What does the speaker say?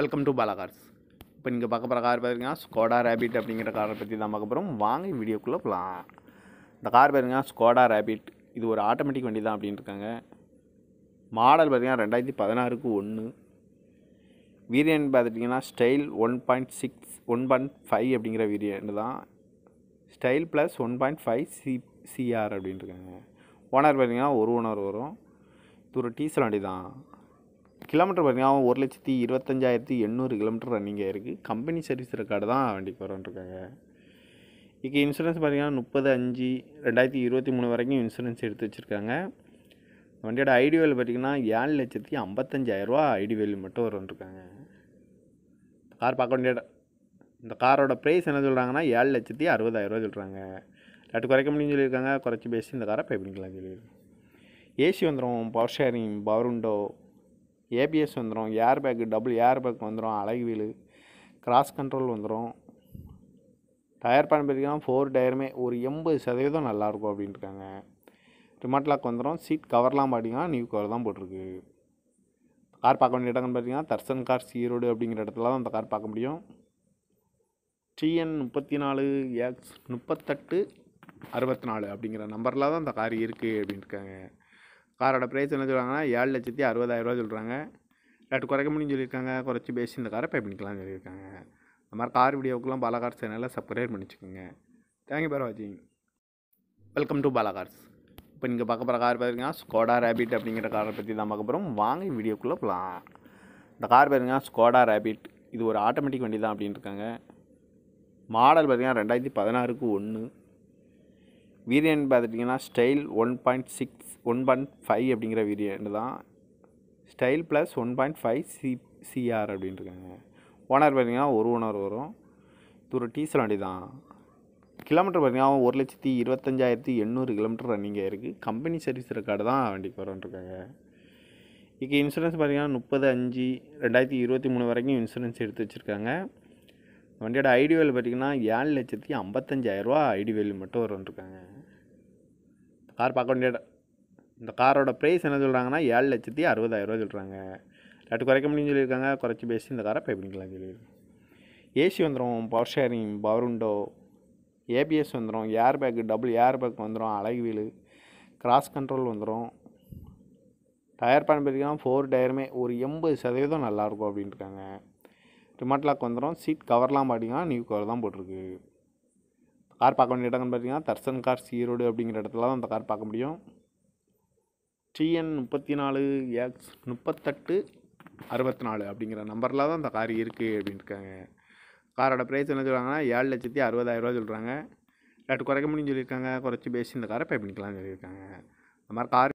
welcome to Bala Cars இப்போ நீங்கள் பார்க்க போகிற கார் பார்த்தீங்கன்னா ஸ்கோடா ரேபிட் அப்படிங்கிற காரை பற்றி தான் பார்க்க போகிறோம் வாங்க வீடியோக்குள்ளே போகலாம் இந்த கார் பார்த்தீங்கன்னா ஸ்கோடா ரேபிட் இது ஒரு ஆட்டோமேட்டிக் வண்டி தான் அப்படின்னு இருக்காங்க மாடல் பார்த்திங்கன்னா ரெண்டாயிரத்தி பதினாறுக்கு ஒன்று வீரியன் பார்த்துட்டிங்கன்னா style one point six one point five அப்படிங்கிற வீரியன் தான் style plus one point five C CR அப்படின்ட்டுருக்காங்க ஓனர் பார்த்திங்கன்னா ஒரு ஓனர் வரும் இது ஒரு டீசல் வண்டி தான் கிலோமீட்டர் பார்த்தீங்கன்னா ஒரு லட்சத்தி இருபத்தஞ்சாயிரத்தி எண்ணூறு கிலோமீட்டர் ரன்னிங் இருக்குது கம்பெனி சர்வீஸ் ரெக்கார்டு தான் வண்டிக்கு வரோன்ருக்காங்க இங்கே இன்சூரன்ஸ் பார்த்திங்கன்னா முப்பது அஞ்சு ரெண்டாயிரத்தி இருபத்தி மூணு வரைக்கும் இன்சூரன்ஸ் எடுத்து வச்சுருக்காங்க வண்டியோட ஐடிவேல் பார்த்திங்கன்னா ஏழு லட்சத்தி ஐம்பத்தஞ்சாயிரரூவா ஐடிவேல் மட்டும் வரோன்ருக்காங்க கார் பார்க்க வேண்டிய இந்த காரோட ப்ரைஸ் என்ன சொல்கிறாங்கன்னா ஏழு லட்சத்தி அறுபதாயிரரூவா சொல்கிறாங்க ரேட்டு குறைக்க முடியும்னு சொல்லியிருக்காங்க குறைச்சி பேசி இந்த காரை பே பண்ணிக்கலாம் சொல்லியிருக்காங்க ஏசி வந்துடும் power steering power window ABS வந்துடும் air bag double air bag வந்துடும் அழகு வீலு கிராஸ் கண்ட்ரோல் வந்துடும் டயர் பேன் பார்த்தீங்கன்னா ஃபோர் டயருமே ஒரு எண்பது சதவீதம் நல்லாயிருக்கும் அப்படின்ட்டுருக்காங்க ரிமோட்லாக் லாக் வந்துடும் சீட் கவர்லாம் பார்த்திங்கன்னா நியூ கவர் தான் போட்டிருக்கு கார் பார்க்க வேண்டிய இடம்னு பார்த்தீங்கன்னா தர்சன் கார் ஈரோடு அப்படிங்கிற இடத்துல தான் அந்த கார் பார்க்க முடியும் டிஎன் முப்பத்தி நாலு எக்ஸ் முப்பத்தெட்டு அறுபத்தி நாலு அப்படிங்கிற நம்பரில் தான் அந்த கார் இருக்குது அப்படின்ட்டுருக்காங்க காரோட ப்ரைஸ் என்ன சொல்கிறாங்கன்னா ஏழு லட்சத்தி அறுபதாயிரரூவா சொல்கிறாங்க ரேட் குறைக்க முடியும்னு சொல்லியிருக்காங்க குறைச்சி பேசி இந்த காரை பே பண்ணிக்கலாம்னு சொல்லியிருக்காங்க அந்த மாதிரி கார் வீடியோவுக்குலாம் பாலகார் சேனலில் சப்ஸ்கிரைப் பண்ணிச்சுக்கோங்க தேங்க்யூ பேர் வாட்சிங் வெல்கம் டு பாலாகார்ஸ் இப்போ நீங்கள் பார்க்க போகிற கார் பார்த்தீங்கன்னா ஸ்கோடா ரேபிட் அப்படிங்கிற காரை பற்றி தான் பார்க்க போகிறோம் வாங்கி வீடியோக்குள்ளே போகலாம் இந்த கார் பார்த்திங்கன்னா ஸ்கோடா ரேபிட் இது ஒரு ஆட்டோமேட்டிக் வண்டி தான் அப்படின்னு இருக்காங்க மாடல் பார்த்திங்கன்னா ரெண்டாயிரத்தி பதினாறுக்கு ஒன்று வீரியன் பார்த்துட்டிங்கன்னா style one point six one point five அப்படிங்கிற வீரியன் தான் style plus one point five C CR அப்படின்ட்டுருக்காங்க ஓனர் பார்த்திங்கன்னா ஒரு ஓனர் வரும் இது ஒரு டீசல் வண்டி தான் கிலோமீட்டர் பார்த்திங்கன்னா ஒரு லட்சத்தி இருபத்தஞ்சாயிரத்தி எண்ணூறு கிலோமீட்டர் ரன்னிங் ஆகிருக்கு கம்பெனி சர்வீஸ் ரெக்கார்டு தான் வண்டிக்கு வரன்ட்ருக்காங்க இங்கே இன்சூரன்ஸ் பார்த்திங்கன்னா முப்பது அஞ்சு ரெண்டாயிரத்தி இருபத்தி மூணு வரைக்கும் இன்சூரன்ஸ் எடுத்து வச்சுருக்காங்க வண்டியோட ஐடிவேல் பார்த்திங்கன்னா ஏழு லட்சத்தி ஐம்பத்தஞ்சாயிரரூவா வேல்யூ மட்டும் இந்த கார் பார்க்க வேண்டிய இந்த காரோட ப்ரைஸ் என்ன சொல்கிறாங்கன்னா ஏழு லட்சத்தி அறுபதாயிரரூவா சொல்கிறாங்க லட்டு குறைக்க முடியும்னு சொல்லியிருக்காங்க குறைச்சி பேசி இந்த காரை பே பண்ணிக்கலாம் சொல்லியிருக்காங்க ஏசி வந்துடும் power steering power window ABS வந்துடும் air bag double air bag வந்துடும் அழகு வீல் கிராஸ் கண்ட்ரோல் வந்துடும் டயர் பேன் பார்த்திங்கன்னா ஃபோர் டயருமே ஒரு எண்பது சதவீதம் நல்லாயிருக்கும் அப்படின்ட்டுருக்காங்க ரிமோட் லாக் வந்துடும் சீட் கவர்லாம் பார்த்தீங்கன்னா நியூ கவர் தான் போட்டிருக்கு கார் பார்க்க வேண்டிய இடங்கள்னு பார்த்தீங்கன்னா தர்சன் கார்ஸ் ஈரோடு அப்படிங்கிற இடத்துல தான் அந்த கார் பார்க்க முடியும் டிஎன் முப்பத்தி நாலு எக்ஸ் முப்பத்தெட்டு அறுபத்தி நாலு அப்படிங்கிற நம்பரில் தான் அந்த கார் இருக்குது அப்படின்னு இருக்காங்க காரோட ப்ரைஸ் என்ன சொல்கிறாங்கன்னா ஏழு லட்சத்தி அறுபதாயிரரூவா சொல்கிறாங்க ரேட்டு குறைக்க முடியும்னு சொல்லியிருக்காங்க குறைச்சி பேசி இந்த காரை பே பண்ணிக்கலாம்னு சொல்லியிருக்காங்க அந்த மாதிரி கார்